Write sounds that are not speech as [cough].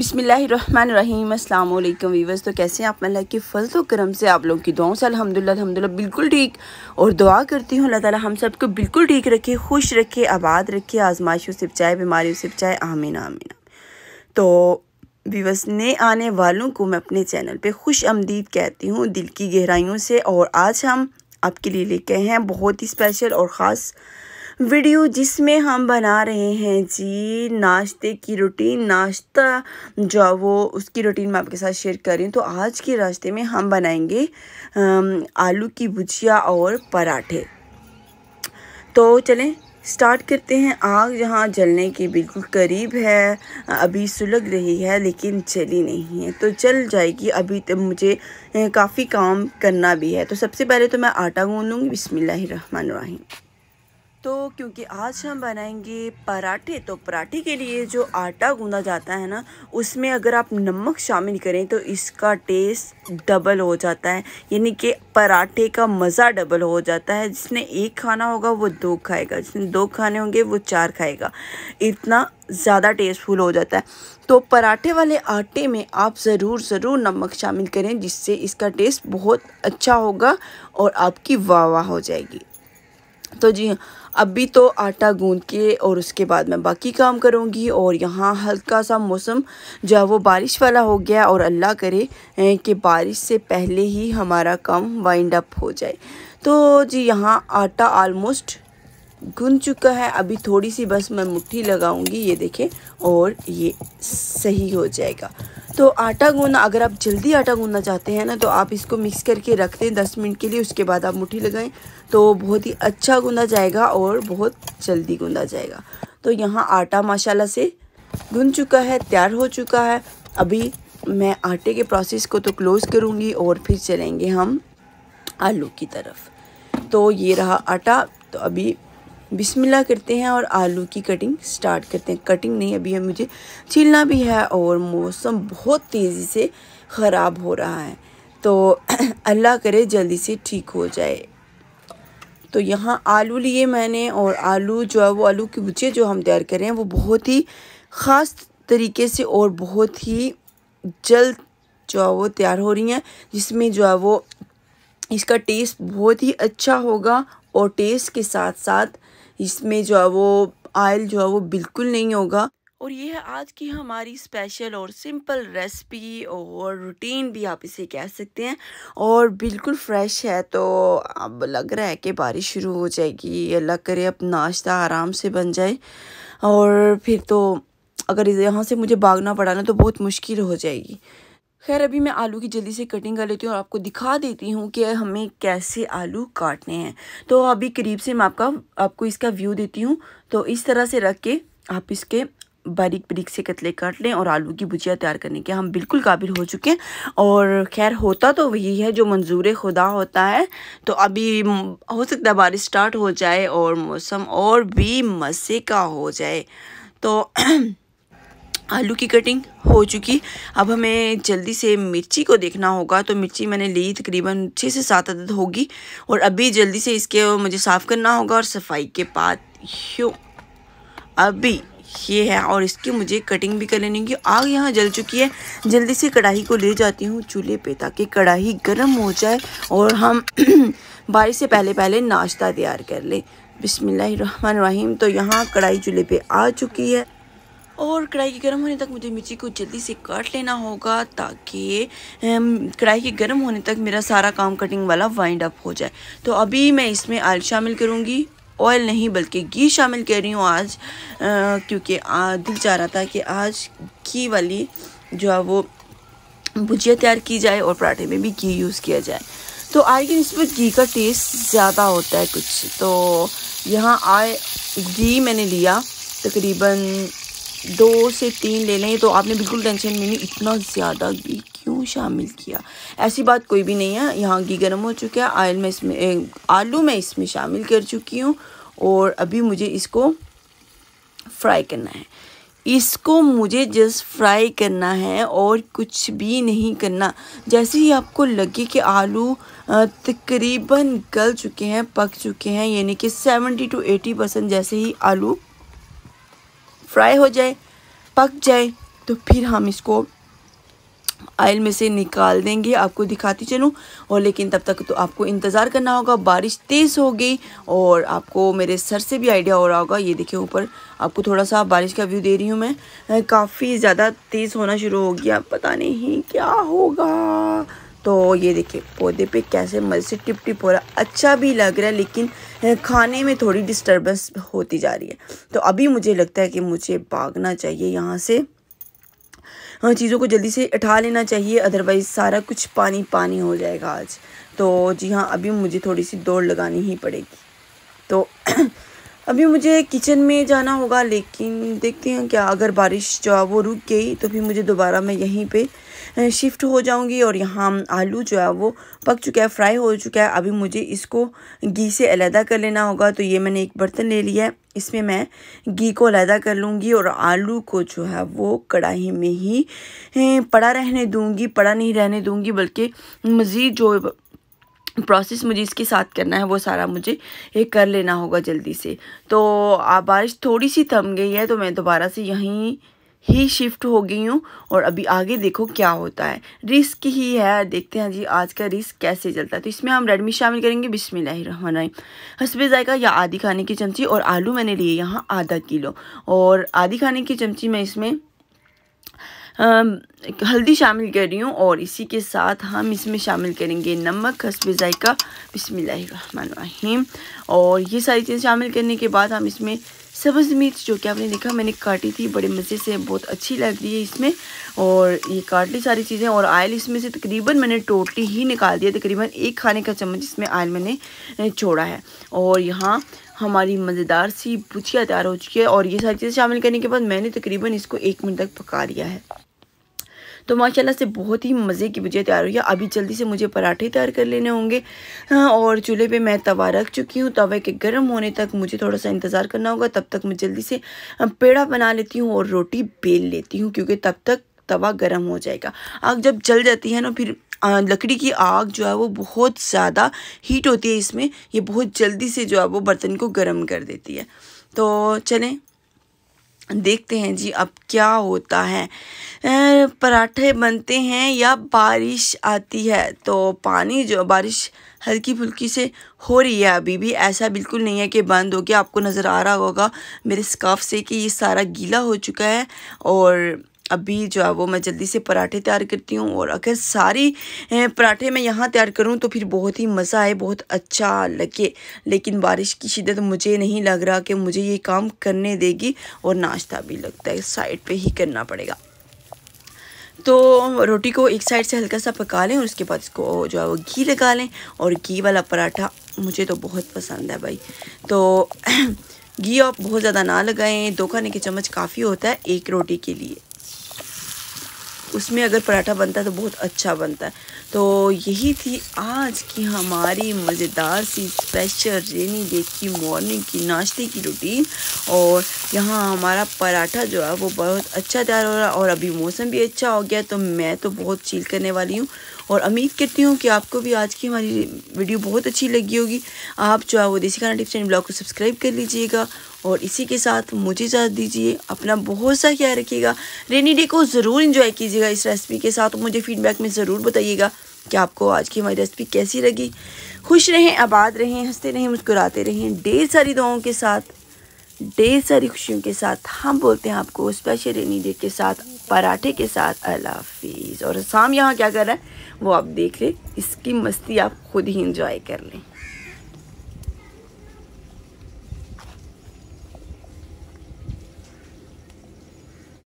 अस्सलाम वालेकुम वीवर्स तो कैसे हैं आप अल्लाह के फजल तो करम से आप लोगों की दुआओं से अल्हम्दुलिल्लाह अल्हम्दुलिल्लाह बिल्कुल ठीक और दुआ करती हूँ अल्लाह ताला हम सबको बिल्कुल ठीक रखे खुश रखे आबाद रखे आजमाइशों से बचाए बीमारियों से बचाए आमीन आमीन तो वीवर्स ने आने वालों को मैं अपने चैनल पर खुश आमदीद कहती हूँ दिल की गहराइयों से और आज हम आपके लिए लेके हैं बहुत ही स्पेशल और ख़ास वीडियो जिसमें हम बना रहे हैं जी नाश्ते की रूटीन नाश्ता जो वो उसकी रूटीन मैं आपके साथ शेयर कर रही हूँ तो आज के रास्ते में हम बनाएंगे आलू की भुजिया और पराठे तो चलें स्टार्ट करते हैं आग जहाँ जलने के बिल्कुल करीब है अभी सुलग रही है लेकिन जली नहीं है तो चल जाएगी अभी तो मुझे काफ़ी काम करना भी है तो सबसे पहले तो मैं आटा गूँ लूँगी बिसमिल्लर तो क्योंकि आज हम बनाएंगे पराठे तो पराठे के लिए जो आटा गूंदा जाता है ना उसमें अगर आप नमक शामिल करें तो इसका टेस्ट डबल हो जाता है यानी कि पराठे का मज़ा डबल हो जाता है जिसने एक खाना होगा वो दो खाएगा जिसने दो खाने होंगे वो चार खाएगा इतना ज़्यादा टेस्टफुल हो जाता है तो पराठे वाले आटे में आप ज़रूर ज़रूर नमक शामिल करें जिससे इसका टेस्ट बहुत अच्छा होगा और आपकी वाह वाह हो जाएगी तो जी हाँ अभी तो आटा गूंद के और उसके बाद मैं बाकी काम करूँगी और यहाँ हल्का सा मौसम जो है वो बारिश वाला हो गया और अल्लाह करे कि बारिश से पहले ही हमारा काम वाइंड अप हो जाए तो जी यहाँ आटा आलमोस्ट गुन चुका है अभी थोड़ी सी बस मैं मुट्ठी लगाऊंगी ये देखें और ये सही हो जाएगा तो आटा गूंदना अगर आप जल्दी आटा गूंदना चाहते हैं ना तो आप इसको मिक्स करके रख दें दस मिनट के लिए उसके बाद आप मुठ्ठी लगाएं तो बहुत ही अच्छा गूंदा जाएगा और बहुत जल्दी गूंदा जाएगा तो यहाँ आटा माशाल्लाह से गुन चुका है तैयार हो चुका है अभी मैं आटे के प्रोसेस को तो क्लोज़ करूँगी और फिर चलेंगे हम आलू की तरफ तो ये रहा आटा तो अभी बिस्मिल्लाह करते हैं और आलू की कटिंग स्टार्ट करते हैं कटिंग नहीं अभी हम मुझे छीलना भी है और मौसम बहुत तेज़ी से ख़राब हो रहा है तो [clears throat] अल्लाह करे जल्दी से ठीक हो जाए तो यहाँ आलू लिए मैंने और आलू जो है वो आलू के बुचे जो हम तैयार कर रहे हैं वो बहुत ही ख़ास तरीके से और बहुत ही जल्द जो है वो तैयार हो रही हैं जिसमें जो है वो इसका टेस्ट बहुत ही अच्छा होगा और टेस्ट के साथ साथ इसमें जो है वो आयल जो है वो बिल्कुल नहीं होगा और ये है आज की हमारी स्पेशल और सिंपल रेसिपी और रूटीन भी आप इसे कह सकते हैं और बिल्कुल फ्रेश है तो अब लग रहा है कि बारिश शुरू हो जाएगी अल्लाह करे अब नाश्ता आराम से बन जाए और फिर तो अगर यहाँ से मुझे भागना पड़ा ना तो बहुत मुश्किल हो जाएगी खैर अभी मैं आलू की जल्दी से कटिंग कर लेती हूँ और आपको दिखा देती हूँ कि हमें कैसे आलू काटने हैं तो अभी करीब से मैं आपका आपको इसका व्यू देती हूँ तो इस तरह से रख के आप इसके बारीक बारीक से कतले काट लें और आलू की भुजिया तैयार करने के हम बिल्कुल काबिल हो चुके हैं और खैर होता तो वही है जो मंजूर खुदा होता है तो अभी हो सकता है बारिश स्टार्ट हो जाए और मौसम और भी मज़े का हो जाए तो [clears throat] आलू की कटिंग हो चुकी अब हमें जल्दी से मिर्ची को देखना होगा तो मिर्ची मैंने ली तकरीबन छः से सात अदद होगी और अभी जल्दी से इसके मुझे साफ़ करना होगा और सफाई के बाद यूँ अभी ये है और इसकी मुझे कटिंग भी कर लेनी होगी आग यहाँ जल चुकी है जल्दी से कढ़ाई को ले जाती हूँ चूल्हे पे ताकि कढ़ाई गर्म हो जाए और हम [clears throat] बारिश से पहले पहले नाश्ता तैयार कर लें बिसमीम तो यहाँ कढ़ाई चूल्हे पे आ चुकी है और कढ़ाई के गर्म होने तक मुझे मिर्ची को जल्दी से काट लेना होगा ताकि कढ़ाई के गर्म होने तक मेरा सारा काम कटिंग वाला वाइंड अप हो जाए तो अभी मैं इसमें आयल शामिल करूँगी ऑयल नहीं बल्कि घी शामिल कर रही हूँ आज क्योंकि दिल चाह रहा था कि आज घी वाली जो है वो भुजिया तैयार की जाए और पराठे में भी घी यूज़ किया जाए तो आय की नस्बत घी का टेस्ट ज़्यादा होता है कुछ तो यहाँ आय घी मैंने लिया तकरीबन दो से तीन ले लें तो आपने बिल्कुल टेंशन ली इतना ज़्यादा घी क्यों शामिल किया ऐसी बात कोई भी नहीं है यहाँ घी गर्म हो चुका है आयल में इसमें आलू मैं इसमें शामिल कर चुकी हूँ और अभी मुझे इसको फ्राई करना है इसको मुझे जस्ट फ्राई करना है और कुछ भी नहीं करना जैसे ही आपको लगे कि आलू तकरीबन गल चुके हैं पक चुके हैं यानी कि 70 टू 80 परसेंट जैसे ही आलू फ्राई हो जाए पक जाए तो फिर हम इसको आयल में से निकाल देंगे आपको दिखाती चलूँ और लेकिन तब तक तो आपको इंतज़ार करना होगा बारिश तेज़ हो गई और आपको मेरे सर से भी आइडिया हो रहा होगा ये देखिए ऊपर आपको थोड़ा सा बारिश का व्यू दे रही हूँ मैं काफ़ी ज़्यादा तेज़ होना शुरू हो गया पता नहीं क्या होगा तो ये देखिए पौधे पे कैसे मज़े से टिप टिप हो रहा अच्छा भी लग रहा है लेकिन खाने में थोड़ी डिस्टर्बेंस होती जा रही है तो अभी मुझे लगता है कि मुझे भागना चाहिए यहाँ से हाँ चीज़ों को जल्दी से उठा लेना चाहिए अदरवाइज़ सारा कुछ पानी पानी हो जाएगा आज तो जी हाँ अभी मुझे थोड़ी सी दौड़ लगानी ही पड़ेगी तो [clears throat] अभी मुझे किचन में जाना होगा लेकिन देखते हैं क्या अगर बारिश जो है वो रुक गई तो फिर मुझे दोबारा मैं यहीं पे शिफ्ट हो जाऊंगी और यहाँ आलू जो है वो पक चुका है फ्राई हो चुका है अभी मुझे इसको घी से अलहदा कर लेना होगा तो ये मैंने एक बर्तन ले लिया है इसमें मैं घी को अलहदा कर लूँगी और आलू को जो है वो कढ़ाई में ही पड़ा रहने दूँगी पड़ा नहीं रहने दूँगी बल्कि मज़ीद जो प्रोसेस मुझे इसके साथ करना है वो सारा मुझे ये कर लेना होगा जल्दी से तो बारिश थोड़ी सी थम गई है तो मैं दोबारा से यहीं ही शिफ्ट हो गई हूँ और अभी आगे देखो क्या होता है रिस्क ही है देखते हैं जी आज का रिस्क कैसे चलता है तो इसमें हम रेडमी शामिल करेंगे बिसमिल्लाम हसबे जायका या आधी खाने की चमची और आलू मैंने लिए यहाँ आधा किलो और आधी खाने की चमची मैं इसमें हल्दी शामिल कर रही हूँ और इसी के साथ हम इसमें शामिल करेंगे नमक हसबे जायका बिसमिल्लाम और ये सारी चीज़ें शामिल करने के बाद हम इसमें सब्ज़ मिर्च जो कि आपने देखा मैंने काटी थी बड़े मज़े से बहुत अच्छी लग रही है इसमें और ये काट ली सारी चीज़ें और आयल इसमें से तकरीबन मैंने टोटली ही निकाल दिया तकरीबन एक खाने का चम्मच इसमें आयल मैंने छोड़ा है और यहाँ हमारी मज़ेदार सी भुजिया तैयार हो चुकी है और ये सारी चीज़ें शामिल करने के बाद मैंने तकरीबन इसको एक मिनट तक पका लिया है तो माशाल्लाह से बहुत ही मज़े की मुझे तैयार हुई है अभी जल्दी से मुझे पराठे तैयार कर लेने होंगे हाँ, और चूल्हे पे मैं तवा रख चुकी हूँ तवे के गर्म होने तक मुझे थोड़ा सा इंतज़ार करना होगा तब तक मैं जल्दी से पेड़ा बना लेती हूँ और रोटी बेल लेती हूँ क्योंकि तब तक तवा गर्म हो जाएगा आग जब जल जाती है ना फिर लकड़ी की आग जो है वो बहुत ज़्यादा हीट होती है इसमें ये बहुत जल्दी से जो है वो बर्तन को गर्म कर देती है तो चलें देखते हैं जी अब क्या होता है पराठे बनते हैं या बारिश आती है तो पानी जो बारिश हल्की फुल्की से हो रही है अभी भी ऐसा बिल्कुल नहीं है कि बंद हो गया आपको नज़र आ रहा होगा मेरे स्काफ से कि ये सारा गीला हो चुका है और अभी जो है वो मैं जल्दी से पराठे तैयार करती हूँ और अगर सारी पराठे मैं यहाँ तैयार करूँ तो फिर बहुत ही मज़ा आए बहुत अच्छा लगे लेकिन बारिश की शिदत मुझे नहीं लग रहा कि मुझे ये काम करने देगी और नाश्ता भी लगता है साइड पे ही करना पड़ेगा तो रोटी को एक साइड से हल्का सा पका लें और उसके बाद इसको जो है वो घी लगा लें और घी वाला पराठा मुझे तो बहुत पसंद है भाई तो [clears throat] घी आप बहुत ज़्यादा ना लगाएं दो खाने के चम्मच काफ़ी होता है एक रोटी के लिए उसमें अगर पराठा बनता है तो बहुत अच्छा बनता है तो यही थी आज की हमारी मज़ेदार सी स्पेशल रेनी डे की मॉर्निंग की नाश्ते की रूटीन और यहाँ हमारा पराठा जो है वो बहुत अच्छा तैयार हो रहा है और अभी मौसम भी अच्छा हो गया तो मैं तो बहुत चील करने वाली हूँ और उम्मीद करती हूँ कि आपको भी आज की हमारी वीडियो बहुत अच्छी लगी होगी आप जो है वो desi khana tips and blog को सब्सक्राइब कर लीजिएगा और इसी के साथ मुझे इजाज़त दीजिए अपना बहुत सा ख्याल रखिएगा रेनी डे को ज़रूर इंजॉय कीजिएगा इस रेसिपी के साथ मुझे फीडबैक में ज़रूर बताइएगा कि आपको आज की हमारी रेसिपी कैसी लगी खुश रहें आबाद रहें हंसते रहें मुस्कुराते रहें ढेर सारी दुआओं के साथ ढेर सारी खुशियों के साथ हम बोलते हैं आपको स्पेशल रेनी डे के साथ पराठे के साथ अला हाफिज़ और शाम यहाँ क्या कर रहा है वो आप देख लें इसकी मस्ती आप खुद ही इंजॉय कर लें